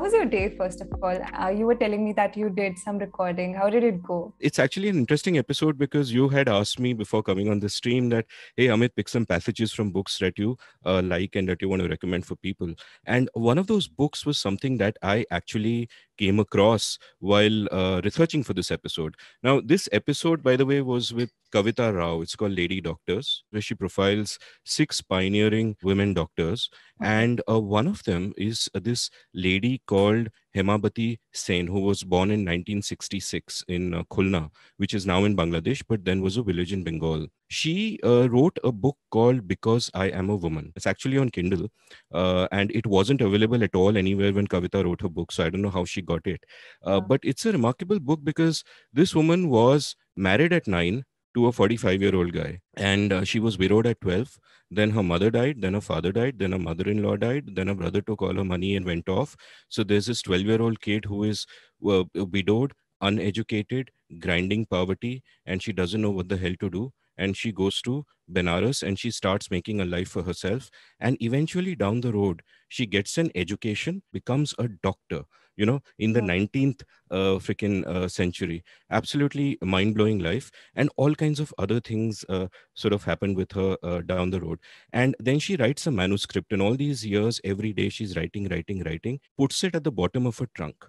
was your day, first of all? Uh, you were telling me that you did some recording. How did it go? It's actually an interesting episode because you had asked me before coming on the stream that, hey, Amit, pick some passages from books that you uh, like and that you want to recommend for people. And one of those books was something that I actually came across while uh, researching for this episode. Now, this episode, by the way, was with Kavita Rao. It's called Lady Doctors, where she profiles six pioneering women doctors. And uh, one of them is uh, this lady called Hemabati Sen, who was born in 1966 in uh, Khulna, which is now in Bangladesh, but then was a village in Bengal. She uh, wrote a book called Because I Am a Woman. It's actually on Kindle, uh, and it wasn't available at all anywhere when Kavita wrote her book, so I don't know how she got it. Uh, but it's a remarkable book because this woman was married at nine, to a 45 year old guy. And uh, she was widowed at 12. Then her mother died. Then her father died. Then her mother in law died. Then her brother took all her money and went off. So there's this 12 year old kid who is uh, widowed, uneducated, grinding poverty, and she doesn't know what the hell to do and she goes to Benares and she starts making a life for herself. And eventually, down the road, she gets an education, becomes a doctor, you know, in the 19th uh, freaking uh, century. Absolutely mind blowing life. And all kinds of other things uh, sort of happen with her uh, down the road. And then she writes a manuscript, and all these years, every day, she's writing, writing, writing, puts it at the bottom of her trunk.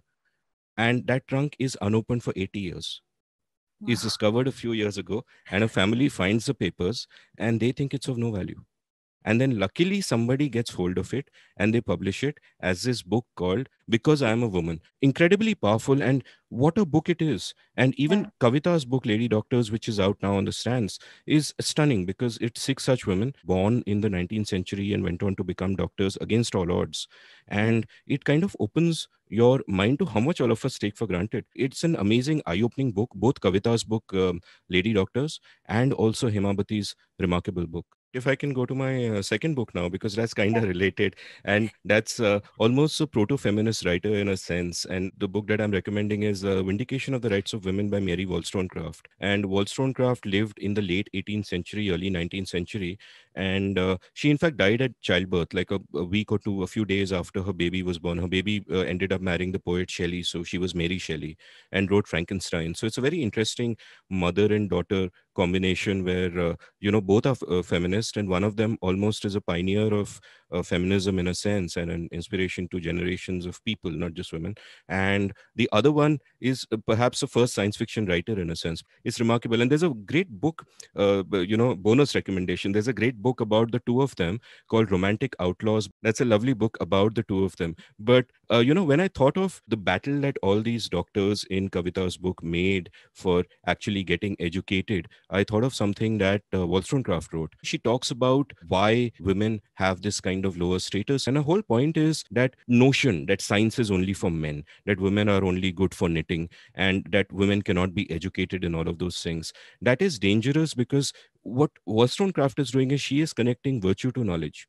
And that trunk is unopened for 80 years is discovered a few years ago and a family finds the papers and they think it's of no value and then luckily somebody gets hold of it and they publish it as this book called Because I Am a Woman. Incredibly powerful. And what a book it is. And even yeah. Kavita's book, Lady Doctors, which is out now on the stands, is stunning because it's six such women born in the 19th century and went on to become doctors against all odds. And it kind of opens your mind to how much all of us take for granted. It's an amazing, eye opening book, both Kavita's book, um, Lady Doctors, and also Himabati's remarkable book if I can go to my uh, second book now, because that's kind of related. And that's uh, almost a proto feminist writer in a sense. And the book that I'm recommending is uh, Vindication of the Rights of Women by Mary Wollstonecraft. And Wollstonecraft lived in the late 18th century, early 19th century. And uh, she, in fact, died at childbirth, like a, a, week or two, a few days after her baby was born. Her baby uh, ended up marrying the poet Shelley. So she was Mary Shelley and wrote Frankenstein. So it's a very interesting mother and daughter combination where, uh, you know, both are feminists feminist, and one of them almost is a pioneer of uh, feminism in a sense and an inspiration to generations of people, not just women. And the other one is uh, perhaps the first science fiction writer in a sense. It's remarkable. And there's a great book, uh, you know, bonus recommendation. There's a great book about the two of them called Romantic Outlaws. That's a lovely book about the two of them. But, uh, you know, when I thought of the battle that all these doctors in Kavita's book made for actually getting educated, I thought of something that uh, Wollstonecraft wrote. She talked talks about why women have this kind of lower status. And a whole point is that notion that science is only for men, that women are only good for knitting, and that women cannot be educated in all of those things. That is dangerous because what Wollstonecraft is doing is she is connecting virtue to knowledge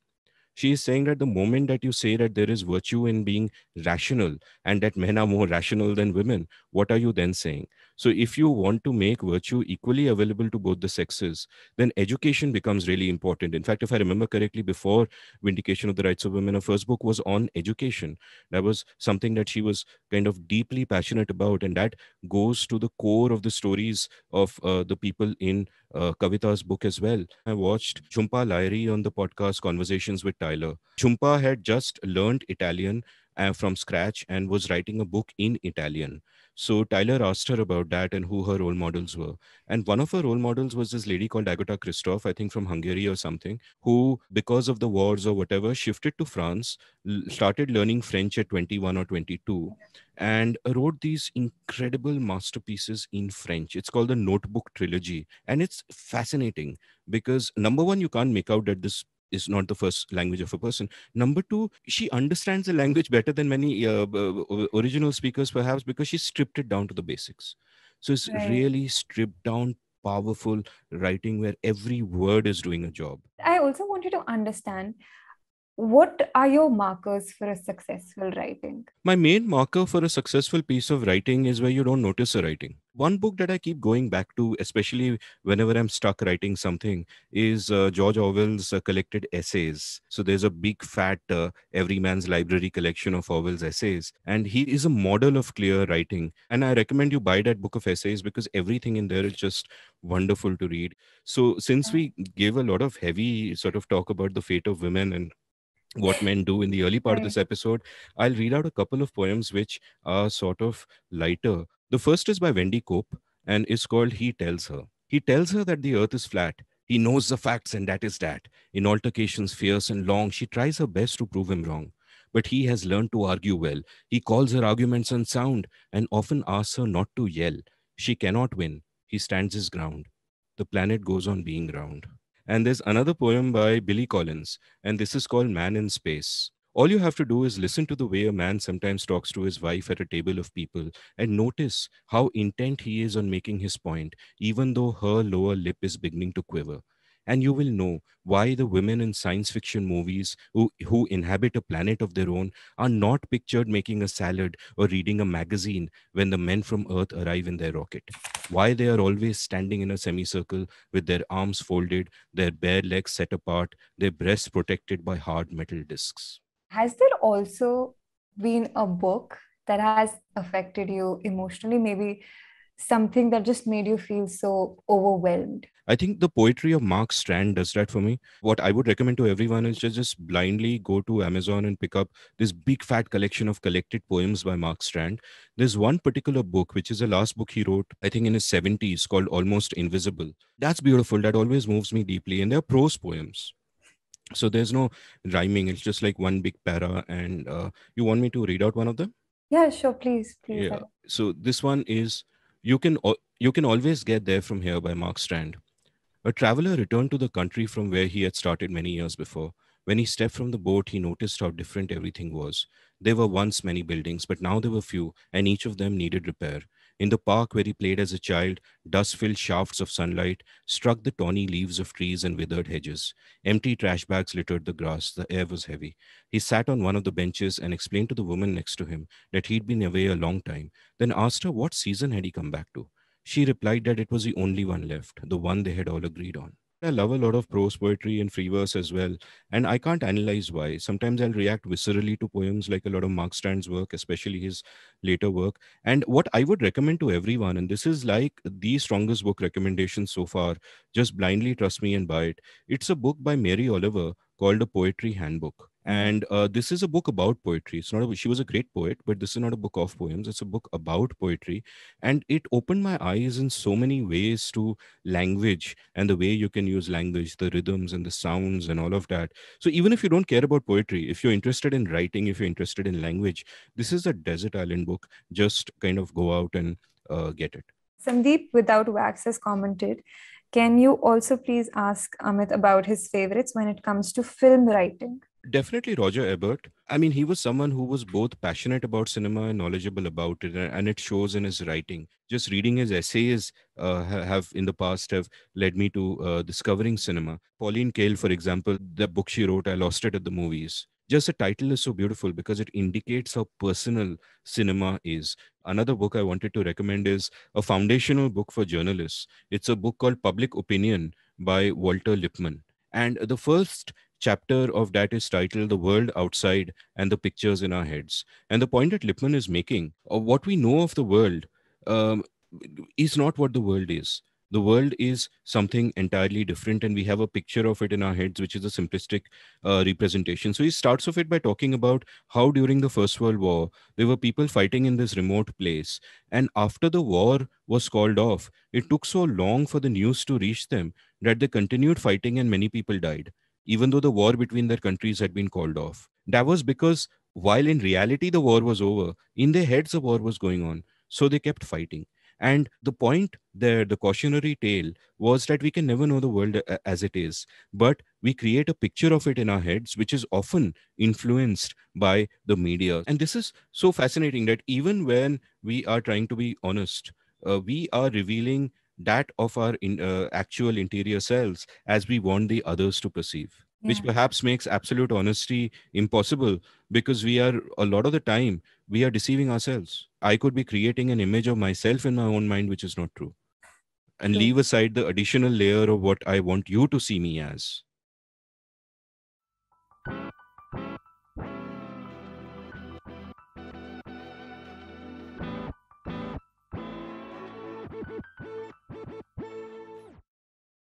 she is saying that the moment that you say that there is virtue in being rational and that men are more rational than women, what are you then saying? So, if you want to make virtue equally available to both the sexes, then education becomes really important. In fact, if I remember correctly, before Vindication of the Rights of Women, her first book was on education. That was something that she was kind of deeply passionate about, and that goes to the core of the stories of uh, the people in uh, Kavita's book as well. I watched Chumpa Lairi on the podcast Conversations with Tyler. Chumpa had just learned Italian uh, from scratch and was writing a book in Italian. So Tyler asked her about that and who her role models were. And one of her role models was this lady called Agata Christoph, I think from Hungary or something, who, because of the wars or whatever, shifted to France, started learning French at 21 or 22, and wrote these incredible masterpieces in French. It's called the Notebook Trilogy. And it's fascinating because, number one, you can't make out that this is not the first language of a person. Number two, she understands the language better than many uh, original speakers, perhaps because she stripped it down to the basics. So it's right. really stripped down, powerful writing where every word is doing a job. I also wanted to understand what are your markers for a successful writing? My main marker for a successful piece of writing is where you don't notice the writing. One book that I keep going back to, especially whenever I'm stuck writing something, is uh, George Orwell's uh, collected essays. So there's a big, fat uh, Everyman's Library collection of Orwell's essays. And he is a model of clear writing. And I recommend you buy that book of essays because everything in there is just wonderful to read. So since we gave a lot of heavy sort of talk about the fate of women and what men do in the early part of this episode, I'll read out a couple of poems which are sort of lighter. The first is by Wendy Cope and is called He Tells Her. He tells her that the earth is flat. He knows the facts, and that is that. In altercations fierce and long, she tries her best to prove him wrong. But he has learned to argue well. He calls her arguments unsound and often asks her not to yell. She cannot win. He stands his ground. The planet goes on being round. And there's another poem by Billy Collins, and this is called Man in Space. All you have to do is listen to the way a man sometimes talks to his wife at a table of people and notice how intent he is on making his point, even though her lower lip is beginning to quiver and you will know why the women in science fiction movies who, who inhabit a planet of their own are not pictured making a salad or reading a magazine when the men from Earth arrive in their rocket, why they are always standing in a semicircle with their arms folded, their bare legs set apart, their breasts protected by hard metal discs. Has there also been a book that has affected you emotionally? Maybe something that just made you feel so overwhelmed? I think the poetry of Mark Strand does that for me. What I would recommend to everyone is just, just blindly go to Amazon and pick up this big fat collection of collected poems by Mark Strand. There's one particular book, which is the last book he wrote, I think in his 70s, called Almost Invisible. That's beautiful. That always moves me deeply. And they're prose poems so there's no rhyming it's just like one big para and uh, you want me to read out one of them yeah sure please please yeah so this one is you can, you can always get there from here by Mark Strand. A traveler returned to the country from where he had started many years before. When he stepped from the boat, he noticed how different everything was. There were once many buildings, but now there were few, and each of them needed repair. In the park where he played as a child, dust filled shafts of sunlight struck the tawny leaves of trees and withered hedges. Empty trash bags littered the grass. The air was heavy. He sat on one of the benches and explained to the woman next to him that he'd been away a long time, then asked her what season had he come back to. She replied that it was the only one left, the one they had all agreed on. I love a lot of prose poetry and free verse as well, and I can't analyze why. Sometimes I'll react viscerally to poems like a lot of Mark Strand's work, especially his later work. And what I would recommend to everyone, and this is like the strongest book recommendation so far, just blindly trust me and buy it. It's a book by Mary Oliver called A Poetry Handbook. And uh, this is a book about poetry. It's not a, she was a great poet, but this is not a book of poems. It's a book about poetry, and it opened my eyes in so many ways to language and the way you can use language, the rhythms and the sounds and all of that. So even if you don't care about poetry, if you're interested in writing, if you're interested in language, this is a desert island book. Just kind of go out and uh, get it. Sandeep, without wax, has commented. Can you also please ask Amit about his favorites when it comes to film writing? Definitely Roger Ebert. I mean, he was someone who was both passionate about cinema and knowledgeable about it, and it shows in his writing. Just reading his essays uh, have in the past have led me to uh, discovering cinema. Pauline Kael, for example, the book she wrote, I Lost It at the Movies. Just the title is so beautiful because it indicates how personal cinema is. Another book I wanted to recommend is a foundational book for journalists. It's a book called Public Opinion by Walter Lippmann. And the first chapter of that is titled The World Outside and the Pictures in Our Heads. And the point that Lippmann is making uh, what we know of the world um, is not what the world is. The world is something entirely different, and we have a picture of it in our heads, which is a simplistic uh, representation. So he starts off it by talking about how during the First World War, there were people fighting in this remote place. And after the war was called off, it took so long for the news to reach them that they continued fighting and many people died even though the war between their countries had been called off. That was because while in reality the war was over, in their heads the war was going on. So they kept fighting. And the point there, the cautionary tale, was that we can never know the world uh, as it is, but we create a picture of it in our heads, which is often influenced by the media. And this is so fascinating that even when we are trying to be honest, uh, we are revealing that of our in, uh, actual interior selves as we want the others to perceive yeah. which perhaps makes absolute honesty impossible because we are a lot of the time we are deceiving ourselves i could be creating an image of myself in my own mind which is not true and yeah. leave aside the additional layer of what i want you to see me as